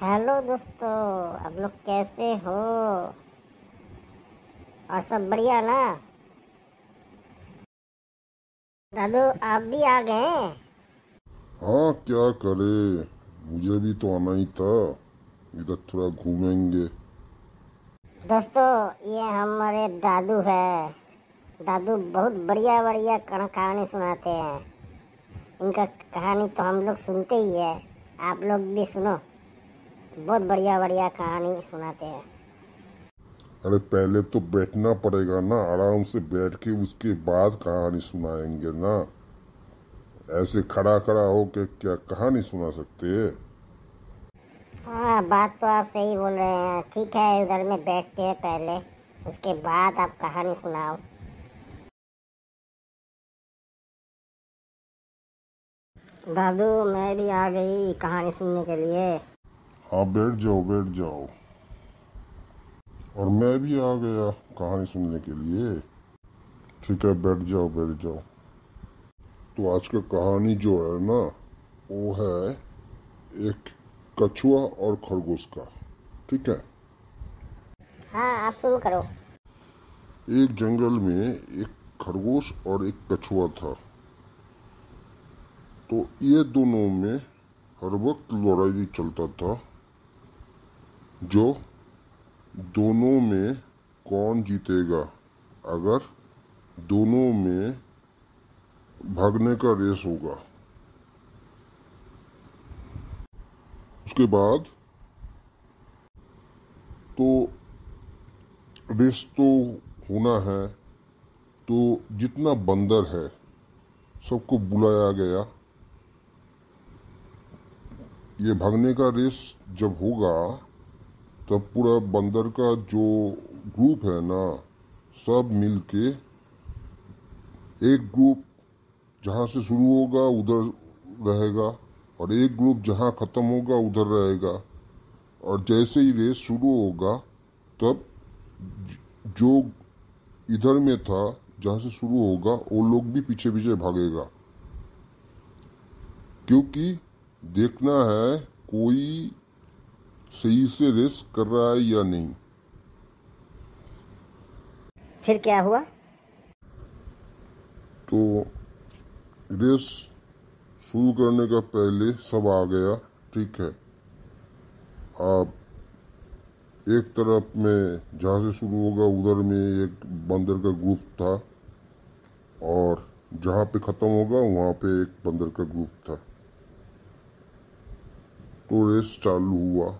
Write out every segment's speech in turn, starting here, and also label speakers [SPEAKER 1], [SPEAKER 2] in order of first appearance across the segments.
[SPEAKER 1] hello दोस्तों आप लोग कैसे हो और सब बढ़िया ना दादू आप भी आ गए
[SPEAKER 2] हाँ क्या करे मुझे भी तो आना ही था इधर थोड़ा घूमेंगे
[SPEAKER 1] दोस्तों ये हमारे दादू है दादू बहुत बढ़िया बढ़िया कहानी सुनाते हैं इनका कहानी तो हम लोग सुनते ही है आप लोग भी सुनो बहुत बढ़िया बढ़िया कहानी सुनाते हैं
[SPEAKER 2] अरे पहले तो बैठना पड़ेगा ना आराम से बैठ के उसके बाद कहानी सुनाएंगे ना ऐसे खड़ा खड़ा हो के क्या कहानी सुना सकते है
[SPEAKER 1] हाँ बात तो आप सही बोल रहे हैं ठीक है उधर में बैठते हैं पहले उसके बाद आप कहानी सुनाओ दादू मैं भी आ गई कहानी सुनने के लिए
[SPEAKER 2] आप बैठ जाओ बैठ जाओ और मैं भी आ गया कहानी सुनने के लिए ठीक है बैठ जाओ बैठ जाओ तो आज का कहानी जो है ना वो है एक कछुआ और खरगोश का ठीक है
[SPEAKER 1] हाँ आप शुरू करो
[SPEAKER 2] एक जंगल में एक खरगोश और एक कछुआ था तो ये दोनों में हर वक्त लड़ाई चलता था जो दोनों में कौन जीतेगा अगर दोनों में भागने का रेस होगा उसके बाद तो रेस तो होना है तो जितना बंदर है सबको बुलाया गया ये भागने का रेस जब होगा तब पूरा बंदर का जो ग्रुप है ना सब मिल के एक ग्रुप जहाँ से शुरू होगा उधर रहेगा और एक ग्रुप जहाँ ख़त्म होगा उधर रहेगा और जैसे ही रेस शुरू होगा तब जो इधर में था जहाँ से शुरू होगा वो लोग भी पीछे पीछे भागेगा क्योंकि देखना है कोई सही से रेस कर रहा है या नहीं फिर क्या हुआ तो रेस शुरू करने का पहले सब आ गया ठीक है आप एक तरफ में जहाँ से शुरू होगा उधर में एक बंदर का ग्रुप था और जहाँ पे ख़त्म होगा वहाँ पे एक बंदर का ग्रुप था तो रेस चालू हुआ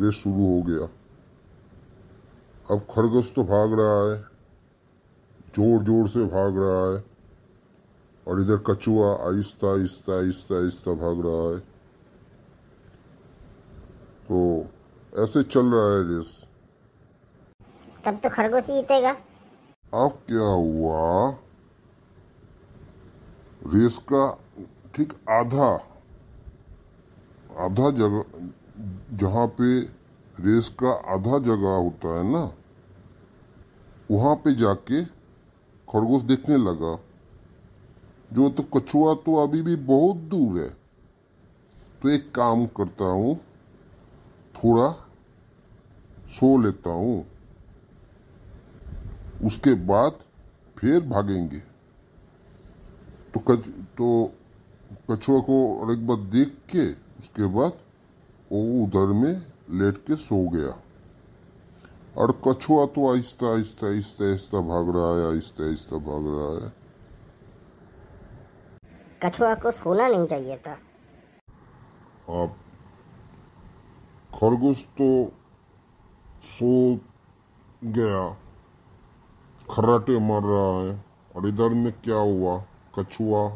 [SPEAKER 2] रेस शुरू हो गया अब खरगोश तो भाग रहा है जोर जोर से भाग रहा है और इधर कछुआ आहिस्ता आहिस्ता आहिस्ता आहिस्ता भाग रहा है तो ऐसे चल रहा है रेस
[SPEAKER 1] तब तो खरगोश ही जीतेगा
[SPEAKER 2] अब क्या हुआ रेस का ठीक आधा आधा जगह जहाँ पे रेस का आधा जगह होता है ना वहाँ पे जाके खरगोश देखने लगा जो तो कछुआ तो अभी भी बहुत दूर है तो एक काम करता हूँ थोड़ा सो लेता हूँ उसके बाद फिर भागेंगे तो कछ तो कछुआ को एक बार देख के उसके बाद वो उधर में लेट के सो गया और कछुआ तो आहिस्ता आहिस्ता आहिस्ता आहिस्ता भाग रहा है आहिस्ता आहिस्ता भाग रहा है
[SPEAKER 1] कछुआ को सोना नहीं चाहिए था
[SPEAKER 2] आप खरगोश तो सो गया खर्राटे मर रहा है और इधर में क्या हुआ कछुआ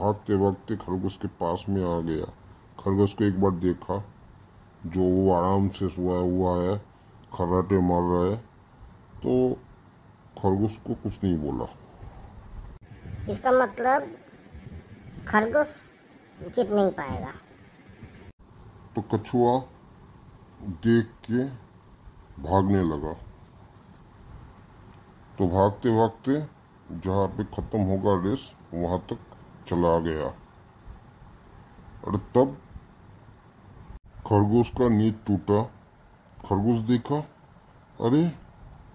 [SPEAKER 2] भागते भागते खरगोश के पास में आ गया खरगोश को एक बार देखा जो वो आराम से सोया हुआ है खर्राटे मार रहा है तो खरगोश को कुछ नहीं बोला
[SPEAKER 1] इसका मतलब खरगोश जीत नहीं पाएगा
[SPEAKER 2] तो कछुआ देख के भागने लगा तो भागते भागते जहाँ पे ख़त्म होगा रेस वहाँ तक चला गया और तब खरगोश का नींद टूटा खरगोश देखा अरे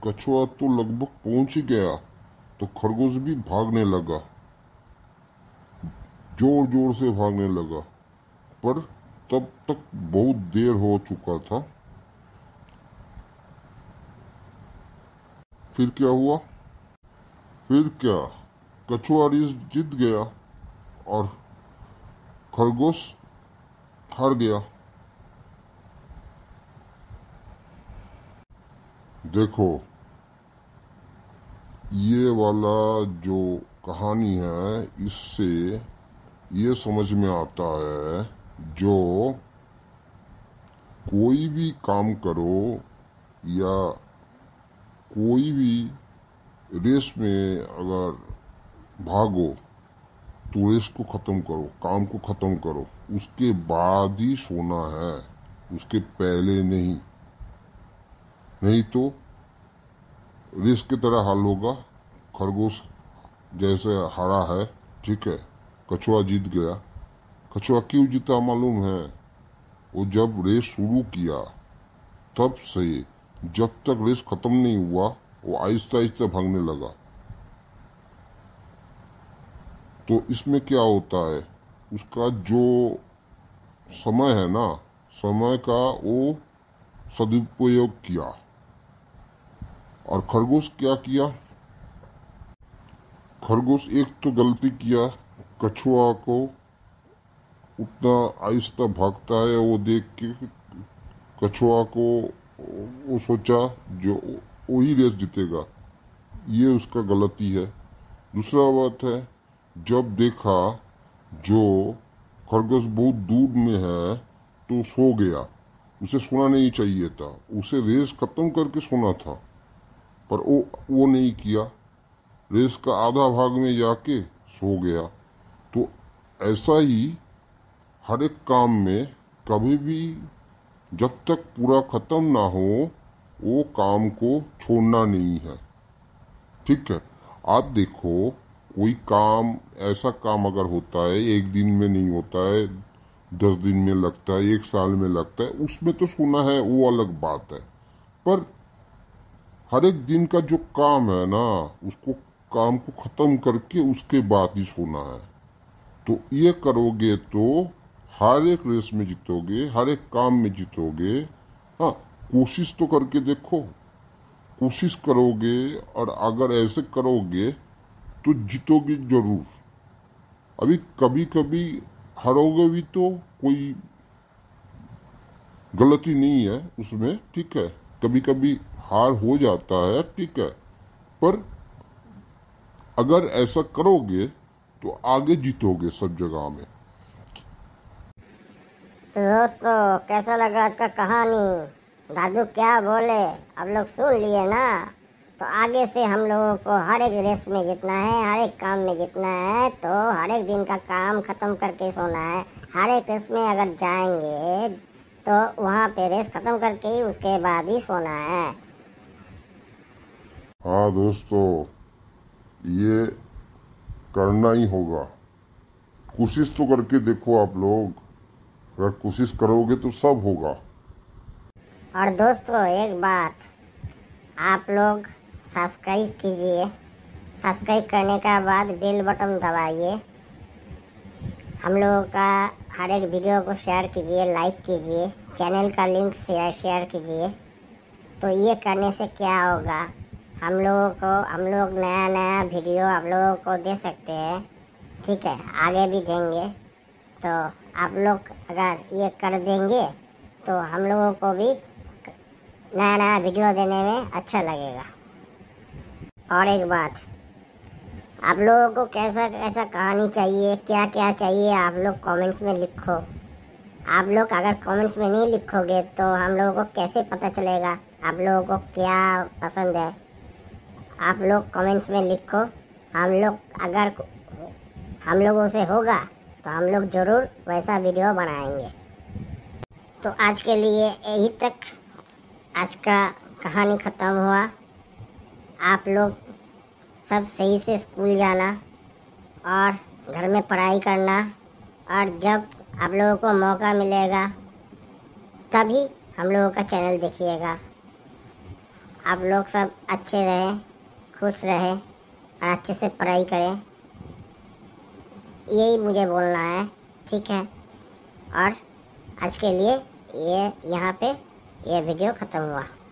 [SPEAKER 2] कछुआ तो लगभग पहुंच ही गया तो खरगोश भी भागने लगा जोर जोर से भागने लगा पर तब तक बहुत देर हो चुका था फिर क्या हुआ फिर क्या कछुआ रेस जीत गया और खरगोश हार गया देखो ये वाला जो कहानी है इससे ये समझ में आता है जो कोई भी काम करो या कोई भी रेस में अगर भागो तो रेस को ख़त्म करो काम को ख़त्म करो उसके बाद ही सोना है उसके पहले नहीं नहीं तो रिस की तरह हाल होगा खरगोश जैसे हरा है ठीक है कछुआ जीत गया कछुआ क्यों जीता मालूम है वो जब रेस शुरू किया तब से जब तक रेस खत्म नहीं हुआ वो आहिस्ता आहिस्ता भागने लगा तो इसमें क्या होता है उसका जो समय है ना समय का वो सदुपयोग किया और खरगोश क्या किया खरगोश एक तो गलती किया कछुआ को उतना आहिस्ता भागता है वो देख के कछुआ को वो सोचा जो वही रेस जीतेगा ये उसका गलती है दूसरा बात है जब देखा जो खरगोश बहुत दूर में है तो सो गया उसे सोना नहीं चाहिए था उसे रेस ख़त्म करके सोना था पर वो वो नहीं किया रेस का आधा भाग में जाके सो गया तो ऐसा ही हर एक काम में कभी भी जब तक पूरा ख़त्म ना हो वो काम को छोड़ना नहीं है ठीक है आप देखो कोई काम ऐसा काम अगर होता है एक दिन में नहीं होता है दस दिन में लगता है एक साल में लगता है उसमें तो सोना है वो अलग बात है पर हर एक दिन का जो काम है ना उसको काम को ख़त्म करके उसके बाद ही सोना है तो ये करोगे तो हर एक रेस में जीतोगे हर एक काम में जीतोगे हाँ कोशिश तो करके देखो कोशिश करोगे और अगर ऐसे करोगे तो जीतोगे जरूर अभी कभी कभी हारोगे भी तो कोई गलती नहीं है उसमें ठीक है कभी कभी हार हो जाता है ठीक है पर अगर ऐसा करोगे तो आगे जीतोगे सब जगह में
[SPEAKER 1] तो दोस्तों कैसा लगा आज का कहानी दादू क्या बोले अब लोग सुन लिए ना तो आगे से हम लोगों को हर एक रेस में जीतना है हर एक काम में जीतना है तो हर एक दिन का काम ख़त्म करके सोना है हर एक रेस में अगर जाएंगे तो वहाँ पे रेस ख़त्म करके ही उसके बाद ही सोना है
[SPEAKER 2] हाँ दोस्तों ये करना ही होगा कोशिश तो करके देखो आप लोग अगर कोशिश करोगे तो सब होगा
[SPEAKER 1] और दोस्तों एक बात आप लोग सब्सक्राइब कीजिए सब्सक्राइब करने का बाद बेल बटन दबाइए हम लोगों का हर एक वीडियो को शेयर कीजिए लाइक कीजिए चैनल का लिंक शेयर शेयर कीजिए तो ये करने से क्या होगा हम लोगों को हम लोग नया नया वीडियो आप लोगों को दे सकते हैं ठीक है आगे भी देंगे तो आप लोग अगर ये कर देंगे तो हम लोगों को भी नया नया वीडियो देने में अच्छा लगेगा और एक बात आप लोगों को कैसा कैसा कहानी चाहिए क्या क्या चाहिए आप लोग कमेंट्स में लिखो आप लोग अगर कमेंट्स में नहीं लिखोगे तो हम लोगों को कैसे पता चलेगा आप लोगों को क्या पसंद है आप लोग कमेंट्स में लिखो हम लोग अगर हम लोगों से होगा तो हम लोग ज़रूर वैसा वीडियो बनाएंगे तो आज के लिए यही तक आज का कहानी ख़त्म हुआ आप लोग सब सही से स्कूल जाना और घर में पढ़ाई करना और जब आप लोगों को मौका मिलेगा तभी हम लोगों का चैनल देखिएगा आप लोग सब अच्छे रहें खुश रहे और अच्छे से पढ़ाई करें यही मुझे बोलना है ठीक है और आज के लिए ये यहाँ पे ये वीडियो ख़त्म हुआ